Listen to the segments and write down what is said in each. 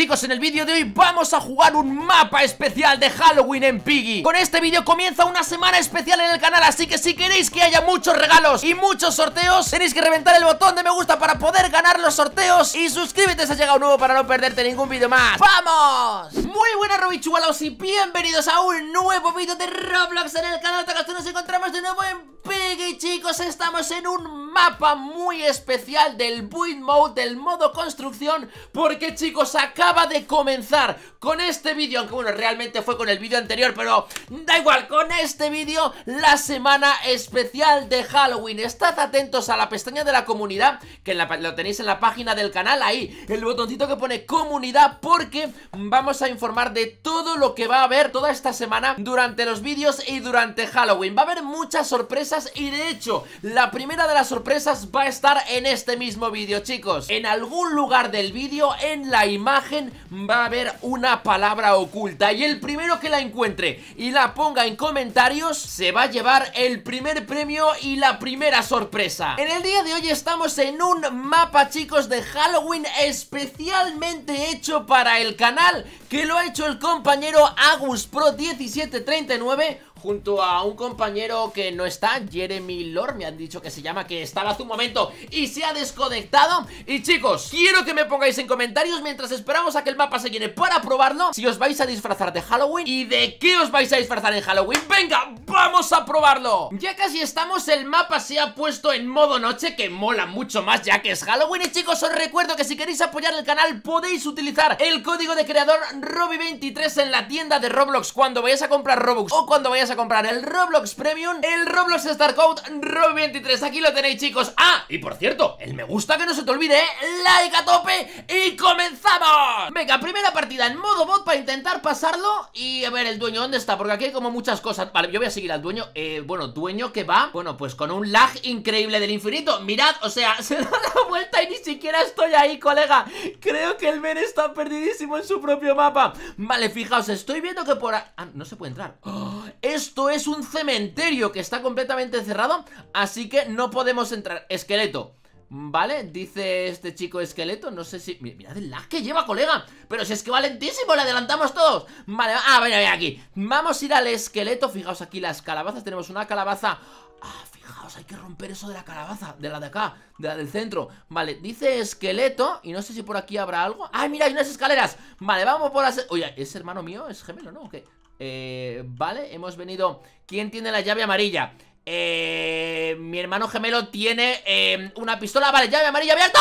Chicos, en el vídeo de hoy vamos a jugar un mapa especial de Halloween en Piggy Con este vídeo comienza una semana especial en el canal Así que si queréis que haya muchos regalos y muchos sorteos Tenéis que reventar el botón de me gusta para poder ganar los sorteos Y suscríbete si has llegado nuevo para no perderte ningún vídeo más ¡Vamos! Muy buenas Robichualos y bienvenidos a un nuevo vídeo de Roblox en el canal Hasta que nos encontramos de nuevo en Piggy Chicos, estamos en un mapa muy especial del Build Mode, del modo construcción Porque chicos, acá acaba de comenzar con este vídeo, aunque bueno, realmente fue con el vídeo anterior, pero da igual, con este vídeo la semana especial de Halloween. Estad atentos a la pestaña de la comunidad, que lo tenéis en la página del canal, ahí, el botoncito que pone comunidad, porque vamos a informar de todo lo que va a haber toda esta semana durante los vídeos y durante Halloween. Va a haber muchas sorpresas y de hecho, la primera de las sorpresas va a estar en este mismo vídeo, chicos. En algún lugar del vídeo, en la imagen va a haber una palabra oculta y el primero que la encuentre y la ponga en comentarios se va a llevar el primer premio y la primera sorpresa. En el día de hoy estamos en un mapa, chicos, de Halloween especialmente hecho para el canal que lo ha hecho el compañero Agus Pro 1739 junto a un compañero que no está, Jeremy Lord, me han dicho que se llama, que estaba hace un momento y se ha desconectado. Y chicos, quiero que me pongáis en comentarios mientras esperamos a que el mapa se llene para probarlo, si os vais a disfrazar de Halloween y de qué os vais a disfrazar en Halloween. ¡Venga, vamos a probarlo! Ya casi estamos, el mapa se ha puesto en modo noche, que mola mucho más ya que es Halloween. Y chicos, os recuerdo que si queréis apoyar el canal podéis utilizar el código de creador robi 23 en la tienda de Roblox cuando vayáis a comprar Robux o cuando a a comprar el Roblox Premium, el Roblox Star Code Rob23. Aquí lo tenéis, chicos. Ah, y por cierto, el me gusta que no se te olvide, ¿eh? like a tope y comenzamos. Venga, primera partida en modo bot para intentar pasarlo y a ver el dueño, ¿dónde está? Porque aquí hay como muchas cosas. Vale, yo voy a seguir al dueño. Eh, bueno, dueño que va, bueno, pues con un lag increíble del infinito. Mirad, o sea, se da la vuelta y ni siquiera estoy ahí, colega. Creo que el men está perdidísimo en su propio mapa. Vale, fijaos, estoy viendo que por... Ah, no se puede entrar. esto es un cementerio que está completamente cerrado, así que no podemos entrar. Esqueleto. ¿Vale? Dice este chico esqueleto, no sé si... Mirad el lag que lleva, colega Pero si es que va lentísimo, le adelantamos todos Vale, ah, ven, aquí Vamos a ir al esqueleto, fijaos aquí las calabazas Tenemos una calabaza... Ah, fijaos, hay que romper eso de la calabaza De la de acá, de la del centro Vale, dice esqueleto Y no sé si por aquí habrá algo ¡Ay, mira, hay unas escaleras! Vale, vamos por las... Oye, ¿es hermano mío? ¿Es gemelo, no? ¿O qué? Eh, vale, hemos venido... ¿Quién tiene la llave amarilla? Eh, mi hermano gemelo tiene eh, una pistola. Vale, llave amarilla abierta.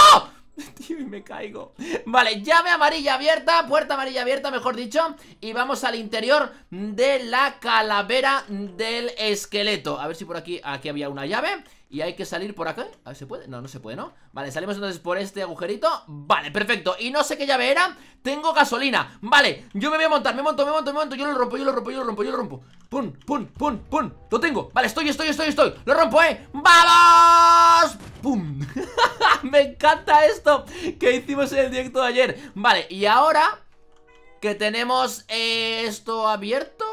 me caigo Vale, llave amarilla abierta, puerta amarilla abierta, mejor dicho Y vamos al interior de la calavera del esqueleto A ver si por aquí, aquí había una llave y hay que salir por acá A ver, ¿se puede? No, no se puede, ¿no? Vale, salimos entonces por este agujerito Vale, perfecto Y no sé qué llave era Tengo gasolina Vale, yo me voy a montar Me monto, me monto, me monto Yo lo rompo, yo lo rompo, yo lo rompo, yo lo rompo Pum, pum, pum, pum Lo tengo Vale, estoy, estoy, estoy, estoy Lo rompo, ¿eh? ¡Vamos! ¡Pum! me encanta esto que hicimos en el directo de ayer Vale, y ahora que tenemos esto abierto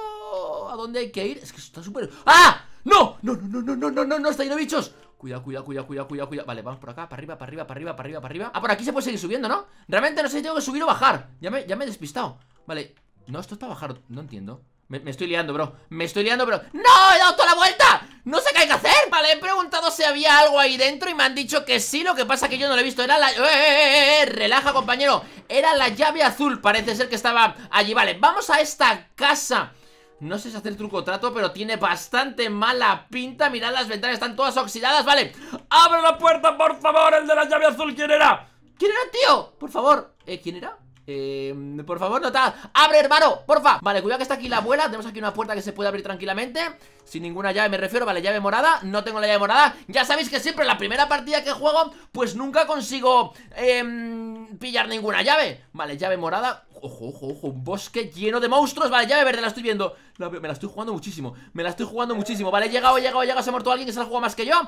¿A dónde hay que ir? Es que está súper... ¡Ah! ¡No! ¡No, no, no, no, no, no, no, no! ¡Está lleno de bichos! Cuidado, cuidado, cuidado, cuidado, cuidado, cuidado Vale, vamos por acá, para arriba, para arriba, para arriba, para arriba, para arriba Ah, por aquí se puede seguir subiendo, ¿no? Realmente no sé si tengo que subir o bajar Ya me, ya me he despistado Vale, no, esto es para bajar, no entiendo me, estoy liando, bro, me estoy liando, bro ¡No! ¡He dado toda la vuelta! ¡No sé qué hay que hacer! Vale, he preguntado si había algo ahí dentro Y me han dicho que sí, lo que pasa es que yo no lo he visto Era la... ¡Eh, eh, eh! eh, eh, eh. Relaja, compañero Era la llave azul, parece ser que estaba allí Vale, vamos a esta casa no sé si hacer truco trato, pero tiene bastante mala pinta Mirad, las ventanas están todas oxidadas, vale ¡Abre la puerta, por favor! ¡El de la llave azul! ¿Quién era? ¿Quién era, tío? Por favor ¿Eh? ¿Quién era? Eh, por favor, no ¡Abre, hermano! ¡Porfa! Vale, cuidado que está aquí la abuela Tenemos aquí una puerta que se puede abrir tranquilamente Sin ninguna llave me refiero, vale, llave morada No tengo la llave morada Ya sabéis que siempre la primera partida que juego Pues nunca consigo em, pillar ninguna llave Vale, llave morada Ojo, ojo, ojo, un bosque lleno de monstruos Vale, llave verde, la estoy viendo Me la estoy jugando muchísimo, me la estoy jugando muchísimo Vale, he llegado, he llegado, llegado, se ha muerto alguien que se la jugado más que yo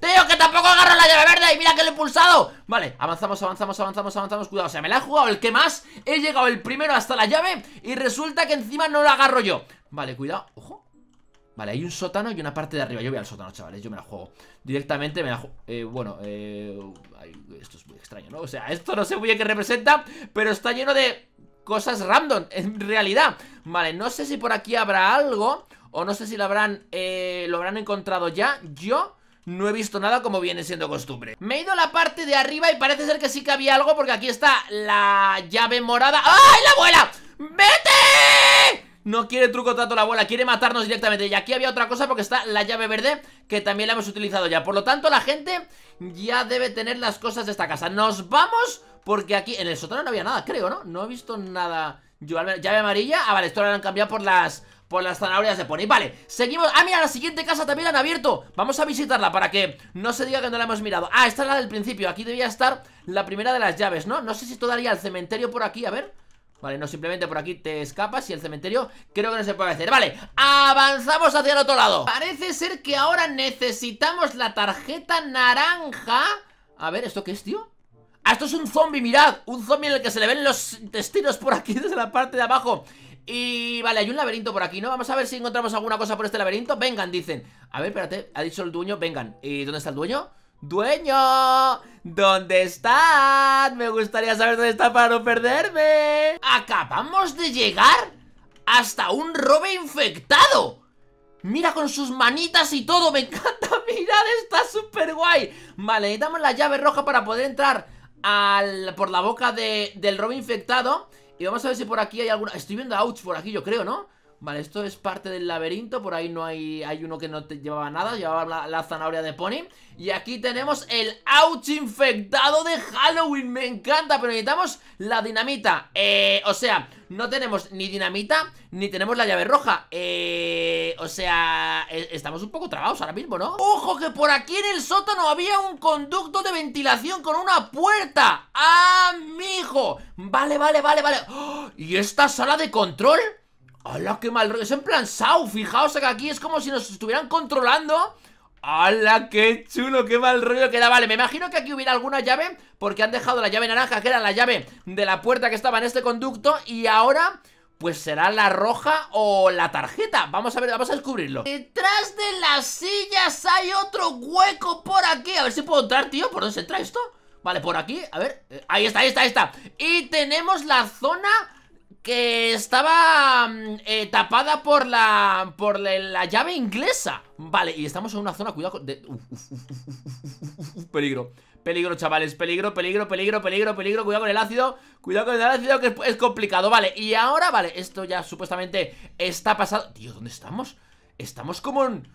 Tío, que tampoco agarro la llave verde y mira que lo he pulsado Vale, avanzamos, avanzamos, avanzamos, avanzamos Cuidado, o sea, me la ha jugado el que más He llegado el primero hasta la llave Y resulta que encima no la agarro yo Vale, cuidado, ojo Vale, hay un sótano y una parte de arriba Yo voy al sótano, chavales, yo me la juego Directamente me la juego eh, Bueno, eh, esto es muy extraño, ¿no? O sea, esto no sé muy bien qué representa Pero está lleno de cosas random, en realidad Vale, no sé si por aquí habrá algo O no sé si lo habrán, eh, lo habrán encontrado ya Yo no he visto nada como viene siendo costumbre Me he ido a la parte de arriba y parece ser que sí que había algo Porque aquí está la llave morada ¡Ay, la abuela! ¡Vete! no quiere truco trato la bola, quiere matarnos directamente Y aquí había otra cosa porque está la llave verde que también la hemos utilizado ya Por lo tanto la gente ya debe tener las cosas de esta casa Nos vamos porque aquí en el sótano no había nada, creo, ¿no? No he visto nada... Yo, llave amarilla, ah, vale, esto lo han cambiado por las por las zanahorias de Pony Vale, seguimos Ah, mira, la siguiente casa también la han abierto Vamos a visitarla para que no se diga que no la hemos mirado Ah, esta es la del principio Aquí debía estar la primera de las llaves, ¿no? No sé si todavía daría al cementerio por aquí, a ver Vale, no, simplemente por aquí te escapas y el cementerio creo que no se puede hacer Vale, avanzamos hacia el otro lado Parece ser que ahora necesitamos la tarjeta naranja A ver, ¿esto qué es, tío? Ah, esto es un zombie, mirad Un zombie en el que se le ven los intestinos por aquí desde la parte de abajo y vale, hay un laberinto por aquí, ¿no? Vamos a ver si encontramos alguna cosa por este laberinto Vengan, dicen A ver, espérate, ha dicho el dueño, vengan ¿Y dónde está el dueño? ¡Dueño! ¿Dónde estás? Me gustaría saber dónde está para no perderme. Acabamos de llegar hasta un robe infectado. Mira con sus manitas y todo, me encanta, mirad, está súper guay Vale, necesitamos la llave roja para poder entrar al, por la boca del robe infectado Y vamos a ver si por aquí hay alguna... Estoy viendo a Ouch por aquí, yo creo, ¿no? Vale, esto es parte del laberinto Por ahí no hay... Hay uno que no te llevaba nada Llevaba la, zanahoria de Pony Y aquí tenemos el ouch infectado de Halloween Me encanta, pero necesitamos la dinamita Eh... O sea, no tenemos ni dinamita Ni tenemos la llave roja Eh... O sea... Eh, estamos un poco trabados ahora mismo, ¿no? ¡Ojo que por aquí en el sótano había un conducto de ventilación con una puerta! ¡Ah, mijo! Vale, vale, vale, vale ¡Oh! ¿Y esta sala de control? ¡Hala, qué mal rollo! Es en plan Sau, fijaos que aquí es como si nos estuvieran controlando ¡Hala, qué chulo! ¡Qué mal rollo queda! Vale, me imagino que aquí hubiera alguna llave Porque han dejado la llave naranja, que era la llave de la puerta que estaba en este conducto Y ahora... Pues será la roja o la tarjeta Vamos a ver, vamos a descubrirlo Detrás de las sillas hay otro hueco por aquí A ver si puedo entrar, tío ¿Por dónde se entra esto? Vale, por aquí, a ver eh, Ahí está, ahí está, ahí está Y tenemos la zona que estaba tapada por la por la, llave inglesa. Vale, y estamos en una zona, cuidado, de, peligro. Peligro, chavales, peligro, peligro, peligro, peligro, peligro Cuidado con el ácido, cuidado con el ácido Que es, complicado, vale, y ahora, vale Esto ya supuestamente está pasado Tío, ¿dónde estamos? Estamos como en...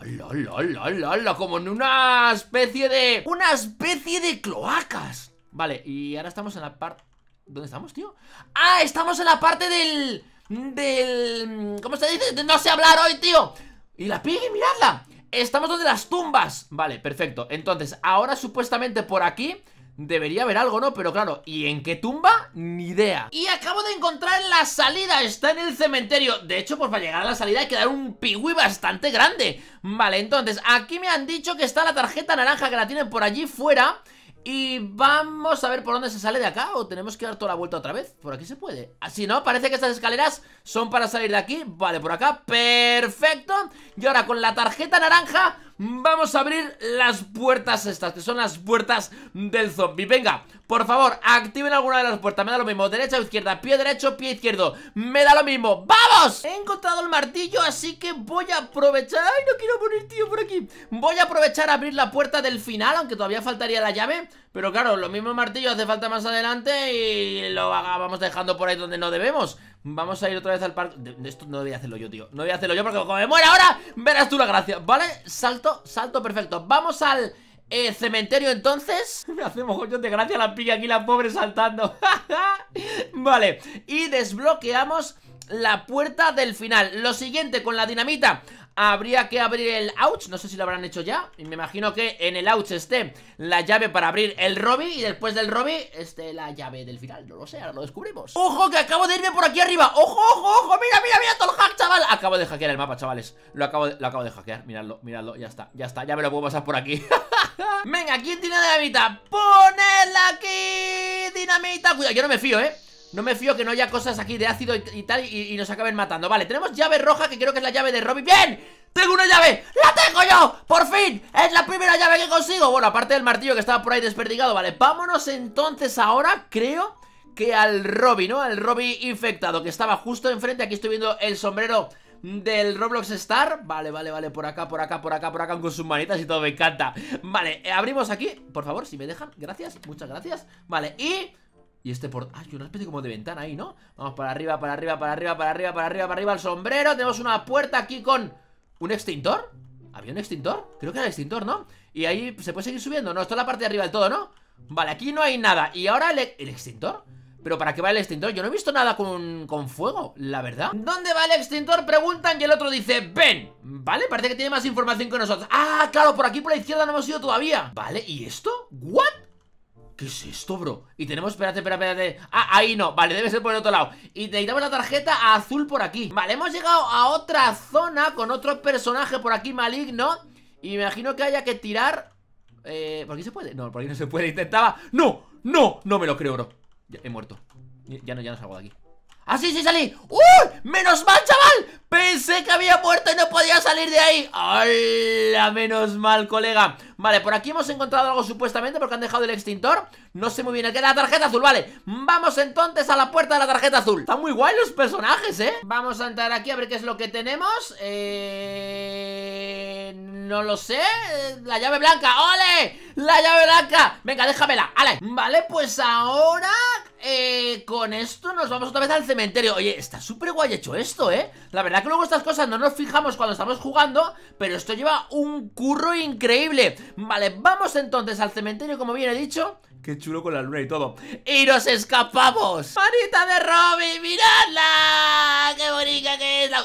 La, como en una especie de... Una especie de cloacas Vale, y ahora estamos en la parte... ¿Dónde estamos, tío? ¡Ah! Estamos en la parte del... Del... ¿Cómo se dice? No sé hablar hoy, tío Y la Piggy, miradla Estamos donde las tumbas Vale, perfecto Entonces, ahora supuestamente por aquí Debería haber algo, ¿no? Pero claro, ¿y en qué tumba? Ni idea Y acabo de encontrar la salida Está en el cementerio De hecho, pues para llegar a la salida hay que dar un piwi bastante grande Vale, entonces, aquí me han dicho que está la tarjeta naranja Que la tienen por allí fuera y vamos a ver por dónde se sale de acá O tenemos que dar toda la vuelta otra vez Por aquí se puede Así ah, no, parece que estas escaleras son para salir de aquí Vale, por acá, perfecto Y ahora con la tarjeta naranja vamos a abrir las puertas estas, que son las puertas del zombie Venga, por favor, activen alguna de las puertas, me da lo mismo Derecha o izquierda, pie derecho, pie izquierdo Me da lo mismo, ¡vamos! He encontrado el martillo, así que voy a aprovechar ¡Ay, no quiero morir, tío, por aquí! Voy a aprovechar a abrir la puerta del final, aunque todavía faltaría la llave Pero claro, lo mismo martillo hace falta más adelante y lo vamos dejando por ahí donde no debemos Vamos a ir otra vez al parque de, Esto no a hacerlo yo, tío No voy a hacerlo yo porque como me muera ahora Verás tú la gracia, ¿vale? Salto, salto perfecto Vamos al... Eh, cementerio entonces Me hacemos mogollón de gracia la pilla aquí la pobre saltando Vale Y desbloqueamos la puerta del final Lo siguiente con la dinamita habría que abrir el ouch No sé si lo habrán hecho ya Y me imagino que en el ouch esté la llave para abrir el Robby Y después del Robby esté la llave del final No lo sé, ahora lo descubrimos ¡Ojo, que acabo de irme por aquí arriba! ¡Ojo, ojo, ojo! ¡Mira, mira, mira todo el hack, chaval! Acabo de hackear el mapa, chavales Lo acabo de, lo acabo de hackear, miradlo, miradlo Ya está, ya está, ya me lo puedo pasar por aquí Venga, ¿quién tiene dinamita? ¡Ponedla aquí! ¡Dinamita! Cuidado, yo no me fío, ¿eh? No me fío que no haya cosas aquí de ácido y, tal y, nos acaben matando Vale, tenemos llave roja que creo que es la llave de Robby. ¡Bien! ¡Tengo una llave! ¡La tengo yo! ¡Por fin! ¡Es la primera llave que consigo! Bueno, aparte del martillo que estaba por ahí desperdigado Vale, vámonos entonces ahora, creo que al Robby, ¿no? Al Robby infectado, que estaba justo enfrente Aquí estoy viendo el sombrero del Roblox Star Vale, vale, vale, por acá, por acá, por acá, por acá Con sus manitas y todo, me encanta Vale, eh, abrimos aquí, por favor, si me dejan Gracias, muchas gracias Vale, y... Y este por... Ah, hay una especie como de ventana ahí, ¿no? Vamos para arriba, para arriba, para arriba, para arriba, para arriba, para arriba, el sombrero. Tenemos una puerta aquí con... ¿Un extintor? ¿Había un extintor? Creo que era el extintor, ¿no? Y ahí se puede seguir subiendo, ¿no? Esto es la parte de arriba del todo, ¿no? Vale, aquí no hay nada Y ahora e-, el, extintor ¿Pero para qué va el extintor? Yo no he visto nada con, con, fuego, la verdad ¿Dónde va el extintor? Preguntan y el otro dice Ven, vale, parece que tiene más información que nosotros Ah, claro, por aquí por la izquierda no hemos ido todavía Vale, ¿y esto? ¿What? ¿Qué es esto, bro? Y tenemos, espérate, espérate, espérate Ah, ahí no, vale, debe ser por el otro lado Y necesitamos la tarjeta azul por aquí Vale, hemos llegado a otra zona con otro personaje por aquí maligno Y me imagino que haya que tirar eh, ¿Por aquí se puede? No, por aquí no se puede Intentaba, no, no, no me lo creo, bro He muerto, ya no, ya no salgo de aquí ¡Así sí salí! ¡Uy! ¡Menos mal, chaval! Pensé que había muerto y no podía salir de ahí La Menos mal, colega Vale, por aquí hemos encontrado algo supuestamente Porque han dejado el extintor no sé muy bien ¿Qué es la tarjeta azul, vale Vamos entonces a la puerta de la tarjeta azul Están muy guay los personajes, ¿eh? Vamos a entrar aquí a ver qué es lo que tenemos Eh... No lo sé La llave blanca, ¡ole! La llave blanca, venga, déjamela, ¡ale! Vale, pues ahora... Eh, con esto nos vamos otra vez al cementerio Oye, está súper guay hecho esto, ¿eh? La verdad que luego estas cosas no nos fijamos cuando estamos jugando Pero esto lleva un curro increíble Vale, vamos entonces al cementerio como bien he dicho Qué chulo con la luna y todo ¡Y nos escapamos! ¡Manita de Robin! ¡Miradla! ¡Qué bonita que es la...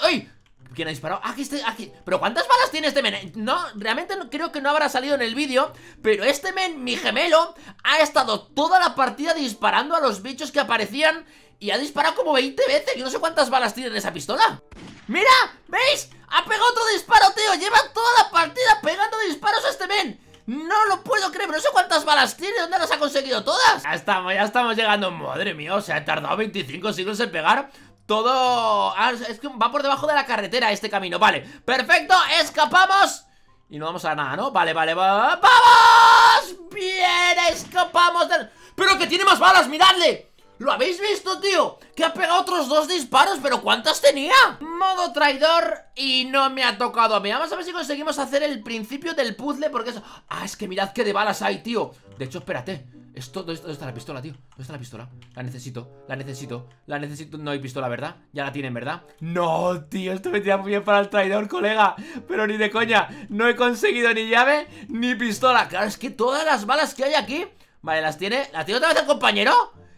¿Quién ha disparado? Aquí ah, estoy, aquí. Ah, ¿Pero cuántas balas tiene este men? No, realmente no, creo que no habrá salido en el vídeo Pero este men, mi gemelo Ha estado toda la partida disparando a los bichos que aparecían Y ha disparado como 20 veces Yo no sé cuántas balas tiene esa pistola ¡Mira! ¿Veis? Ha pegado otro disparo, tío Lleva toda la partida pegando disparos a este men ¡No lo puedo creer! ¿Pero eso cuántas balas tiene? ¿Dónde las ha conseguido todas? Ya estamos, ya estamos llegando. Madre mía, o sea, ha tardado 25 siglos en pegar todo... Ah, es que va por debajo de la carretera este camino, vale Perfecto, escapamos Y no vamos a nada, ¿no? Vale, vale, va... ¡Vamos! Bien, escapamos ¡Pero que tiene más balas, miradle! ¿Lo habéis visto, tío? Que ha pegado otros dos disparos, pero ¿cuántas tenía? Modo traidor y no me ha tocado a mí Vamos a ver si conseguimos hacer el principio del puzzle porque eso... Ah, es que mirad qué de balas hay, tío De hecho, espérate esto, ¿dónde, está la pistola, tío? ¿Dónde está la pistola? La necesito, la necesito, la necesito No hay pistola, ¿verdad? Ya la tienen, ¿verdad? No, tío, esto me tira muy bien para el traidor, colega Pero ni de coña No he conseguido ni llave, ni pistola Claro, es que todas las balas que hay aquí Vale, las tiene... ¿La tiene otra vez el compañero?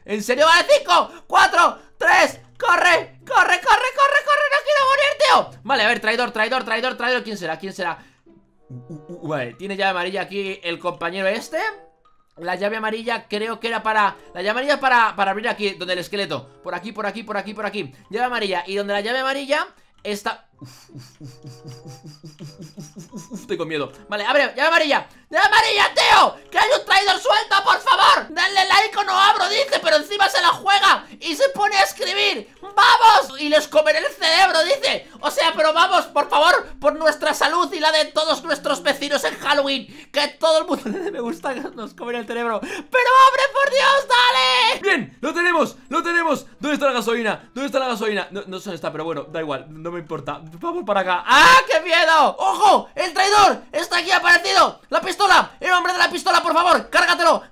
¿En serio? ¡Vale, 5, 4, 3, corre! ¡Corre, corre, corre, corre! ¡No quiero morir, tío! Vale, a ver, traidor, traidor, traidor, traidor ¿Quién será? ¿Quién será? Vale, tiene llave amarilla aquí el compañero este La llave amarilla creo que era para... La llave amarilla para, para abrir aquí, donde el esqueleto Por aquí, por aquí, por aquí, por aquí Llave amarilla, y donde la llave amarilla Está... Uf, Estoy con miedo Vale, abre, llave amarilla ¡Llave amarilla, tío! ¡Que hay un traidor suelto, por favor! comer el cerebro, dice O sea, pero vamos, por favor, por nuestra salud y la de todos nuestros vecinos en Halloween Que todo el mundo me gusta que nos comer el cerebro ¡Pero hombre, por Dios, dale! Bien, lo tenemos, lo tenemos ¿Dónde está la gasolina? ¿Dónde está la gasolina? No, no sé dónde está, pero bueno, da igual, no me importa Vamos para acá ¡Ah, qué miedo! ¡Ojo! ¡El traidor! ¡Está aquí aparecido! ¡La pistola! ¡El hombre de la pistola, por favor! ¡Cárgatelo!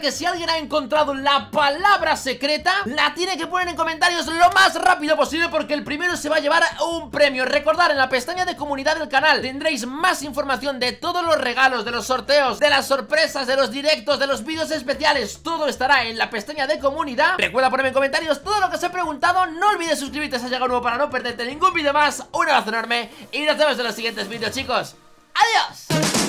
que si alguien ha encontrado la palabra secreta, la tiene que poner en comentarios lo más rápido posible porque el primero se va a llevar un premio. recordad en la pestaña de comunidad del canal tendréis más información de todos los regalos, de los sorteos, de las sorpresas, de los directos, de los vídeos especiales. Todo estará en la pestaña de comunidad. Recuerda ponerme en comentarios todo lo que os he preguntado. No olvides suscribirte si has llegado nuevo para no perderte ningún vídeo más. Un abrazo enorme y nos vemos en los siguientes vídeos, chicos. ¡Adiós!